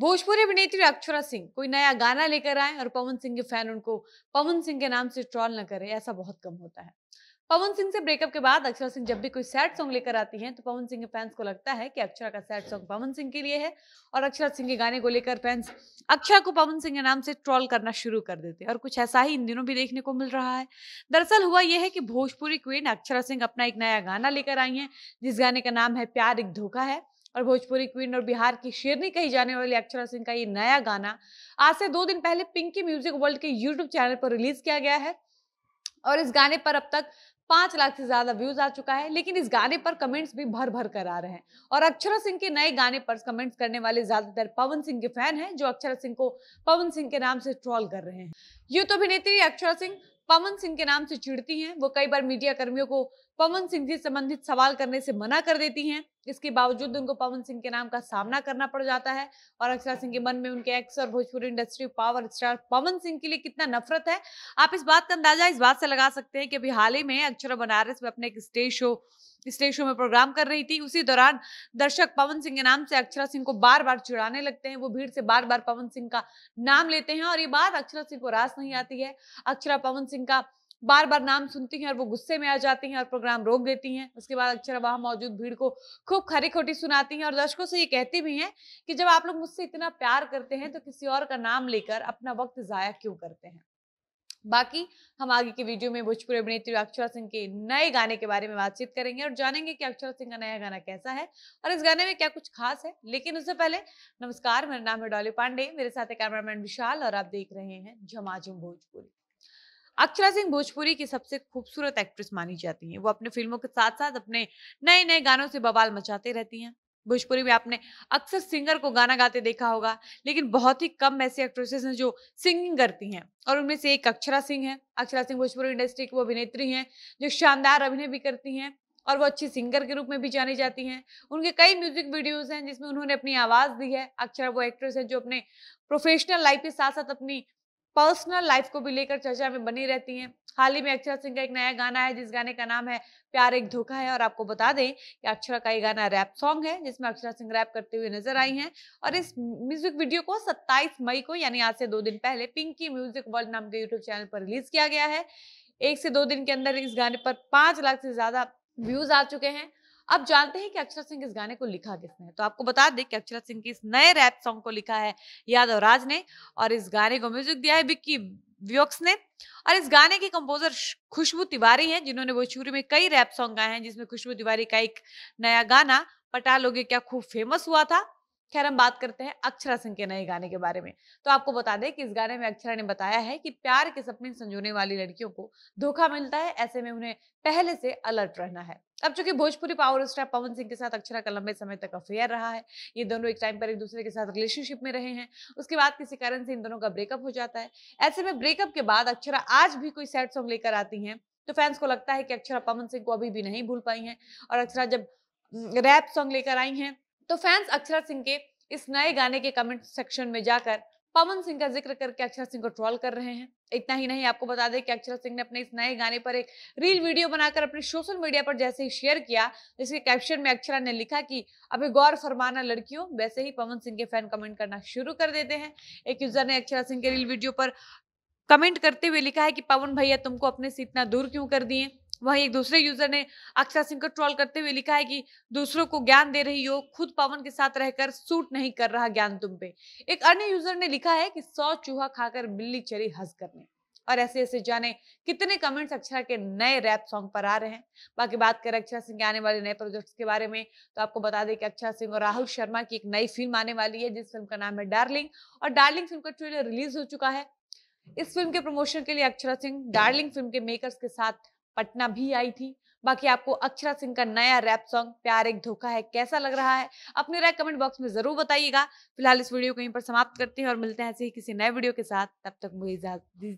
भोजपुरी अभिनेत्री अक्षरा सिंह कोई नया गाना लेकर आए और पवन सिंह के फैन उनको पवन सिंह के नाम से ट्रॉल न करें ऐसा बहुत कम होता है पवन सिंह से ब्रेकअप के बाद अक्षरा सिंह जब भी कोई सैड सॉन्ग लेकर आती हैं तो पवन सिंह के फैंस को लगता है कि अक्षरा का सैड सॉन्ग पवन सिंह के लिए है और अक्षरा सिंह के गाने को लेकर फैंस अक्षरा को पवन सिंह के नाम से ट्रॉल करना शुरू कर देते हैं और कुछ ऐसा ही इन दिनों भी देखने को मिल रहा है दरअसल हुआ यह है कि भोजपुरी क्वीन अक्षरा सिंह अपना एक नया गाना लेकर आई हैं जिस गाने का नाम है प्यार एक धोखा है और भोजपुरी क्वीन और बिहार की शेरनी कही जाने वाली अक्षरा सिंह का ये नया गाना आज से दो दिन पहले पिंकी म्यूजिक वर्ल्ड के यूट्यूब चैनल पर रिलीज किया गया है और इस गाने पर अब तक पांच लाख से ज्यादा व्यूज आ चुका है लेकिन इस गाने पर कमेंट्स भी भर भर कर आ रहे हैं और अक्षरा सिंह के नए गाने पर कमेंट्स करने वाले ज्यादातर पवन सिंह के फैन हैं जो अक्षरा सिंह को पवन सिंह के नाम से ट्रॉल कर रहे हैं यूं तो अभिनेत्री अक्षरा सिंह पवन सिंह के नाम से चिड़ती हैं वो कई बार मीडिया कर्मियों को पवन सिंह जी संबंधित सवाल करने से मना कर देती हैं इसके बावजूद उनको पवन सिंह के नाम का सामना करना पड़ जाता है और अक्षरा सिंह के मन में उनके एक्स और Bhojpuri industry power star Pawan Singh के लिए कितना नफरत है आप इस बात का अंदाजा इस बात से लगा सकते हैं कि अभी हाल ही में अक्षरा बनारस में अपने एक स्टेज शो स्टेज शो में प्रोग्राम कर रही थी उसी दौरान दर्शक पवन सिंह के नाम से अक्षरा सिंह को बार बार चिड़ाने लगते हैं वो भीड़ से बार बार पवन सिंह का नाम लेते हैं और ये बात अक्षरा सिंह को रास नहीं आती है अक्षरा पवन सिंह का बार बार नाम सुनती हैं और वो गुस्से में आ जाती हैं और प्रोग्राम रोक देती हैं उसके बाद अक्षर वहाँ मौजूद भीड़ को खूब खरी खोटी सुनाती हैं और दर्शकों से ये कहती भी हैं कि जब आप लोग मुझसे इतना प्यार करते हैं तो किसी और का नाम लेकर अपना वक्त ज़ाया क्यों करते हैं बाकी हम आगे के वीडियो में भोजपुरी अभिनेत्री अक्षरा सिंह के नए गाने के बारे में बातचीत करेंगे और जानेंगे कि अक्षरा सिंह का नया गाना कैसा है और इस गाने में क्या कुछ खास है लेकिन उससे पहले नमस्कार मेरा नाम है डॉली पांडे मेरे साथ है कैमरामैन विशाल और आप देख रहे हैं झमाझम भोजपुरी अक्षरा सिंह भोजपुरी की सबसे खूबसूरत एक्ट्रेस मानी जाती हैं वो अपने फिल्मों के साथ साथ अपने नए नए गानों से बवाल मचाते रहती हैं भोजपुरी में आपने अक्सर सिंगर को गाना गाते देखा होगा लेकिन बहुत ही कम ऐसी एक्ट्रेसेस हैं जो सिंगिंग करती हैं और उनमें से एक अक्षरा सिंह है अक्षरा सिंह भोजपुरी इंडस्ट्री की वो अभिनेत्री हैं जो शानदार अभिनय भी करती हैं और वो अच्छी सिंगर के रूप में भी जानी जाती हैं उनके कई म्यूजिक वीडियोस हैं जिसमें उन्होंने अपनी आवाज़ दी है अक्षरा वो एक्ट्रेस है जो अपने प्रोफेशनल लाइफ के साथ साथ अपनी पर्सनल लाइफ को भी लेकर चर्चा में बनी रहती हैं हाल ही में अक्षरा सिंह का एक नया गाना है जिस गाने का नाम है प्यार एक धोखा है और आपको बता दें कि अक्षरा का ये गाना रैप सॉन्ग है जिसमें अक्षरा सिंह रैप करते हुए नजर आई हैं और इस म्यूजिक वीडियो को 27 मई को यानी आज से दो दिन पहले पिंकी म्यूजिक वर्ल्ड नाम के यूट्यूब चैनल पर रिलीज किया गया है एक से दो दिन के अंदर इस गाने पर पांच लाख से ज्यादा व्यूज आ चुके हैं अब जानते हैं कि अक्षरा सिंह इस गाने को लिखा किसने तो आपको बता दें कि अक्षरा सिंह के इस नए रैप सॉन्ग को लिखा है यादव राज ने और इस गाने को म्यूजिक दिया है बिक्की व्योक्स ने और इस गाने के कंपोजर खुशबू तिवारी हैं जिन्होंने भोजपुरी में कई रैप सॉन्ग गाए हैं जिसमें खुशबू तिवारी का एक नया गाना पटा लोगे क्या खूब फेमस हुआ था खैर हम बात करते हैं अक्षरा सिंह के नए गाने के बारे में तो आपको बता दें कि इस गाने में अक्षरा ने बताया है कि प्यार के सपने संजोने वाली लड़कियों को धोखा मिलता है ऐसे में उन्हें पहले से अलर्ट रहना है अब चूंकि भोजपुरी पावर स्टार पवन सिंह के साथ अक्षरा का लंबे समय तक अफेयर रहा है ये दोनों एक टाइम पर एक दूसरे के साथ रिलेशनशिप में रहे हैं उसके बाद किसी कारण से इन दोनों का ब्रेकअप हो जाता है ऐसे में ब्रेकअप के बाद अक्षरा आज भी कोई सैड सॉन्ग लेकर आती हैं तो फैंस को लगता है कि अक्षरा पवन सिंह को अभी भी नहीं भूल पाई हैं और अक्षरा जब रैप सॉन्ग लेकर आई हैं तो फैंस अक्षरा सिंह के इस नए गाने के कमेंट सेक्शन में जाकर पवन सिंह का जिक्र करके अक्षरा सिंह को ट्रॉल कर रहे हैं इतना ही नहीं आपको बता दें कि अक्षरा सिंह ने अपने इस नए गाने पर एक रील वीडियो बनाकर अपने सोशल मीडिया पर जैसे ही शेयर किया जिसके कैप्शन में अक्षरा ने लिखा कि अभी गौर फरमाना लड़कियों वैसे ही पवन सिंह के फैन कमेंट करना शुरू कर देते हैं एक यूजर ने अक्षरा सिंह के रील वीडियो पर कमेंट करते हुए लिखा है कि पवन भैया तुमको अपने से इतना दूर क्यों कर दिए वहीं एक दूसरे यूजर ने अक्षरा सिंह को ट्रोल करते हुए लिखा है कि दूसरों को ज्ञान दे रही हो खुद पवन के साथ रहकर सूट नहीं कर रहा ज्ञान तुम पे एक अन्य यूजर ने लिखा है कि सौ चूहा खाकर बिल्ली चली हंस करने और ऐसे ऐसे जाने कितने कमेंट्स अक्षरा के नए रैप सॉन्ग पर आ रहे हैं बाकी बात करें अक्षरा सिंह के आने वाले नए प्रोजेक्ट्स के बारे में तो आपको बता दें कि अक्षरा सिंह और राहुल शर्मा की एक नई फिल्म आने वाली है जिस फिल्म का नाम है डार्लिंग और डार्लिंग फिल्म का ट्रेलर रिलीज हो चुका है इस फिल्म के प्रमोशन के लिए अक्षरा सिंह डार्लिंग फिल्म के मेकर्स के साथ पटना भी आई थी बाकी आपको अक्षरा सिंह का नया रैप सॉन्ग प्यार एक धोखा है कैसा लग रहा है अपने राय कमेंट बॉक्स में जरूर बताइएगा फिलहाल इस वीडियो को यहीं पर समाप्त करते हैं और मिलते हैं ऐसे ही किसी नए वीडियो के साथ तब तक मुझे इजाजत